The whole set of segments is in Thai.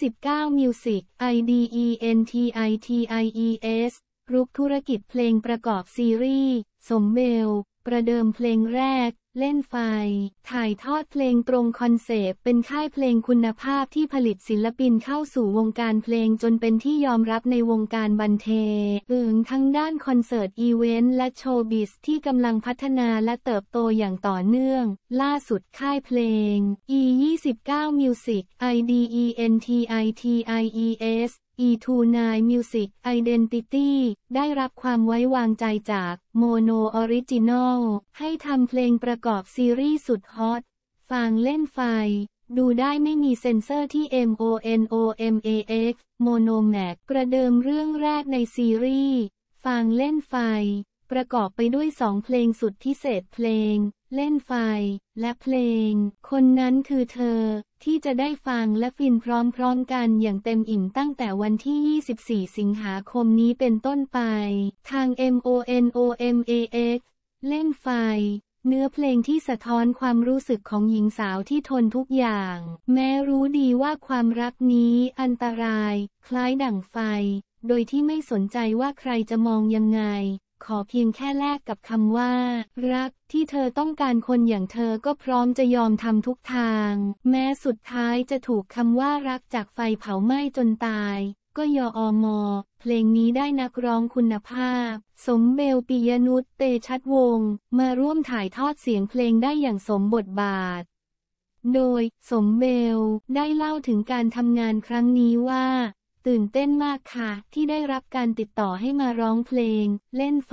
19 Music IDENTITIES รุกธุรกิจเพลงประกอบซีรีส์สมเบลประเดิมเพลงแรก เล่นไฟ ถ่ายทอดเพลงตรงคอนเซปต์เป็นค่ายเพลงคุณภาพที่ผลิตศิลปินเข้าสู่วงการเพลงจนเป็นที่ยอมรับในวงการบันเทิงทั้งด้านคอนเสิร์ตอีเวนต์และโชว์บิส ที่กำลังพัฒนาและเติบโตอย่างต่อเนื่อง ล่าสุดค่ายเพลง E29 Music IDENTITIES E29 Music Identity ได้รับความไว้วางใจจาก Mono Original ให้ทำเพลงประกอบซีรีส์สุดฮอต ฟังเล่นไฟ ดูได้ไม่มีเซ็นเซอร์ที่ MONOMAX Monomax กระเดิมเรื่องแรกในซีรีส์ ฟังเล่นไฟ ประกอบไปด้วยสองเพลงสุดพิเศษเพลง เล่นไฟ และเพลง คนนั้นคือเธอที่จะได้ฟังและฟินพร้อมๆกันอย่างเต็มอิ่มตั้งแต่วันที่ 24 สิงหาคมนี้เป็นต้นไป ทาง MONOMAX เล่นไฟ เนื้อเพลงที่สะท้อนความรู้สึกของหญิงสาวที่ทนทุกอย่าง แม้รู้ดีว่าความรักนี้อันตราย คล้ายดั่งไฟ โดยที่ไม่สนใจว่าใครจะมองยังไงขอเพียงแค่แลกกับคำว่ารักที่เธอต้องการคนอย่างเธอก็พร้อมจะยอมทำทุกทาง แม้สุดท้ายจะถูกคำว่ารักจากไฟเผาไหม้จนตาย ก็ยออมอเพลงนี้ได้นักร้องคุณภาพ สมเบลปิยนุชเตชัดวง มาร่วมถ่ายทอดเสียงเพลงได้อย่างสมบทบาท โดยสมเบลได้เล่าถึงการทำงานครั้งนี้ว่าตื่นเต้นมากค่ะ ที่ได้รับการติดต่อให้มาร้องเพลง เล่นไฟ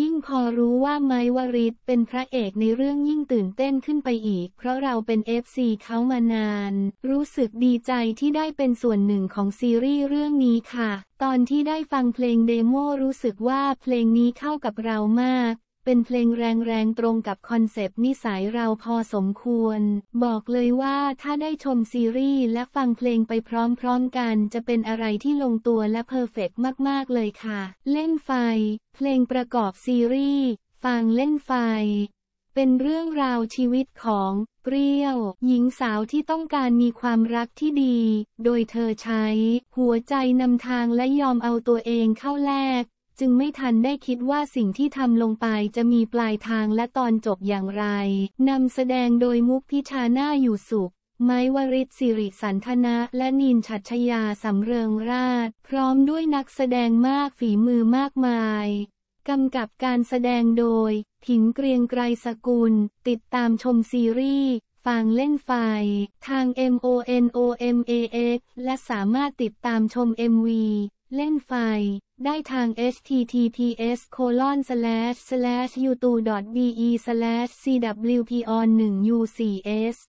ยิ่งพอรู้ว่าไม้วริศเป็นพระเอกในเรื่องยิ่งตื่นเต้นขึ้นไปอีก เพราะเราเป็นเอฟซีเขามานาน รู้สึกดีใจที่ได้เป็นส่วนหนึ่งของซีรีส์เรื่องนี้ค่ะ ตอนที่ได้ฟังเพลงเดโมรู้สึกว่าเพลงนี้เข้ากับเรามากเป็นเพลงแรงๆตรงกับคอนเซปต์นิสัยเราพอสมควร บอกเลยว่าถ้าได้ชมซีรีส์และฟังเพลงไปพร้อมๆกัน จะเป็นอะไรที่ลงตัวและเพอร์เฟกมากๆเลยค่ะ เล่นไฟ เพลงประกอบซีรีส์ ฟังเล่นไฟ เป็นเรื่องราวชีวิตของ เปรี้ยว หญิงสาวที่ต้องการมีความรักที่ดี โดยเธอใช้ หัวใจนำทางและยอมเอาตัวเองเข้าแลกจึงไม่ทันได้คิดว่าสิ่งที่ทำลงไปจะมีปลายทางและตอนจบอย่างไร นำแสดงโดยมุกพิชาหน้าอยู่สุข ไม้วริศสิริสันธนะ และนินชัชยาสำเริงราช พร้อมด้วยนักแสดงมากฝีมือมากมาย กำกับการแสดงโดย ถิงเกรียงไกรสกุล ติดตามชมซีรีส์ ฟังเล่นไฟ ทาง MONOMAX และสามารถติดตามชม MV เล่นไฟได้ทาง https colon slash slash youtube.be slash c w p o n 1 u c s